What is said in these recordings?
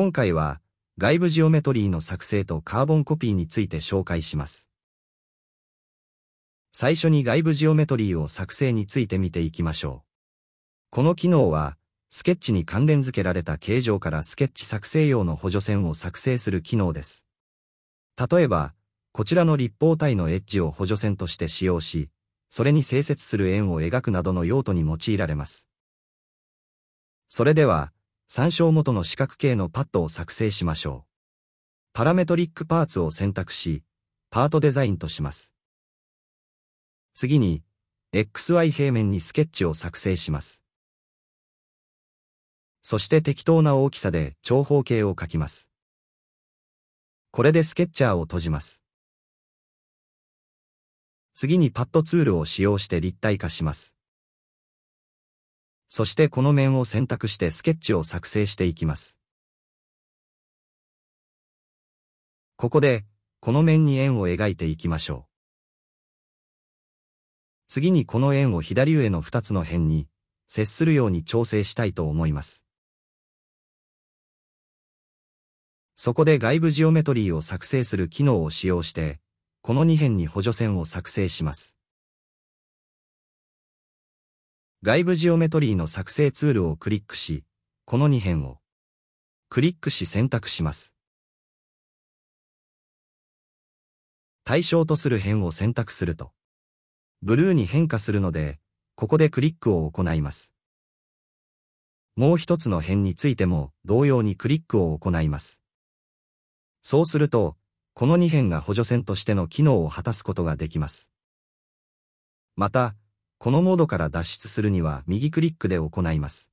今回は外部ジオメトリーの作成とカーボンコピーについて紹介します。最初に外部ジオメトリーを作成について見ていきましょう。この機能は、スケッチに関連付けられた形状からスケッチ作成用の補助線を作成する機能です。例えば、こちらの立方体のエッジを補助線として使用し、それに整接する円を描くなどの用途に用いられます。それでは、参照元の四角形のパッドを作成しましょう。パラメトリックパーツを選択し、パートデザインとします。次に、XY 平面にスケッチを作成します。そして適当な大きさで長方形を書きます。これでスケッチャーを閉じます。次にパッドツールを使用して立体化します。そしてこの面を選択してスケッチを作成していきます。ここで、この面に円を描いていきましょう。次にこの円を左上の2つの辺に、接するように調整したいと思います。そこで外部ジオメトリーを作成する機能を使用して、この2辺に補助線を作成します。外部ジオメトリーの作成ツールをクリックし、この2辺をクリックし選択します。対象とする辺を選択すると、ブルーに変化するので、ここでクリックを行います。もう一つの辺についても同様にクリックを行います。そうすると、この2辺が補助線としての機能を果たすことができます。また、このモードから脱出するには右クリックで行います。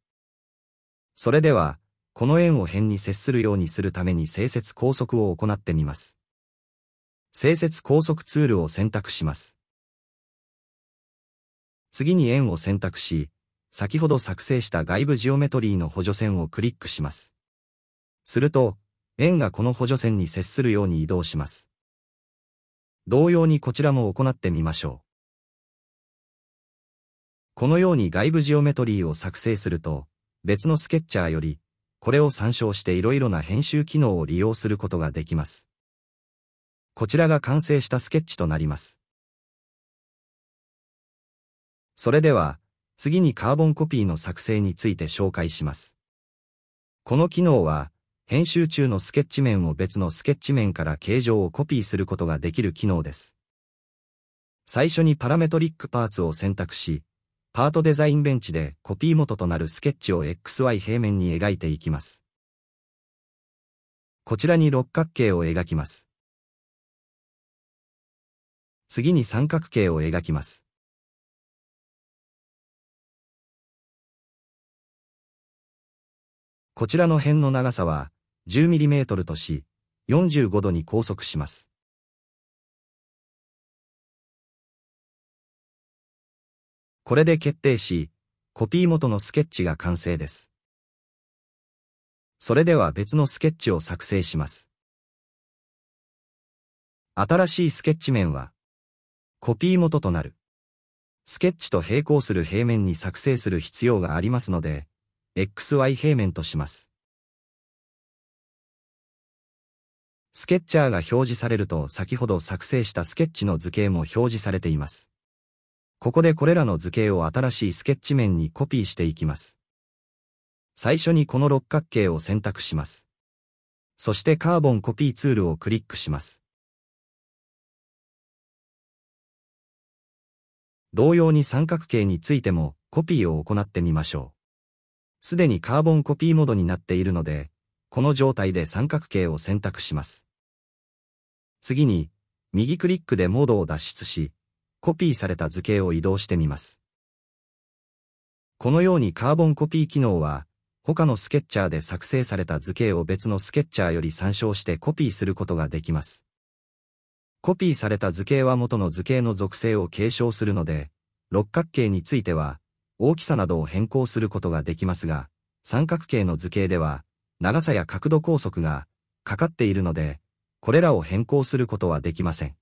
それでは、この円を辺に接するようにするために整節高速を行ってみます。整節高速ツールを選択します。次に円を選択し、先ほど作成した外部ジオメトリーの補助線をクリックします。すると、円がこの補助線に接するように移動します。同様にこちらも行ってみましょう。このように外部ジオメトリーを作成すると、別のスケッチャーより、これを参照していろいろな編集機能を利用することができます。こちらが完成したスケッチとなります。それでは、次にカーボンコピーの作成について紹介します。この機能は、編集中のスケッチ面を別のスケッチ面から形状をコピーすることができる機能です。最初にパラメトリックパーツを選択し、パートデザインベンチでコピー元となるスケッチを XY 平面に描いていきます。こちらに六角形を描きます。次に三角形を描きます。こちらの辺の長さは 10mm とし、45度に拘束します。これで決定し、コピー元のスケッチが完成です。それでは別のスケッチを作成します。新しいスケッチ面は、コピー元となる、スケッチと並行する平面に作成する必要がありますので、XY 平面とします。スケッチャーが表示されると先ほど作成したスケッチの図形も表示されています。ここでこれらの図形を新しいスケッチ面にコピーしていきます。最初にこの六角形を選択します。そしてカーボンコピーツールをクリックします。同様に三角形についてもコピーを行ってみましょう。すでにカーボンコピーモードになっているので、この状態で三角形を選択します。次に、右クリックでモードを脱出し、コピーされた図形を移動してみます。このようにカーボンコピー機能は、他のスケッチャーで作成された図形を別のスケッチャーより参照してコピーすることができます。コピーされた図形は元の図形の属性を継承するので、六角形については、大きさなどを変更することができますが、三角形の図形では、長さや角度拘束がかかっているので、これらを変更することはできません。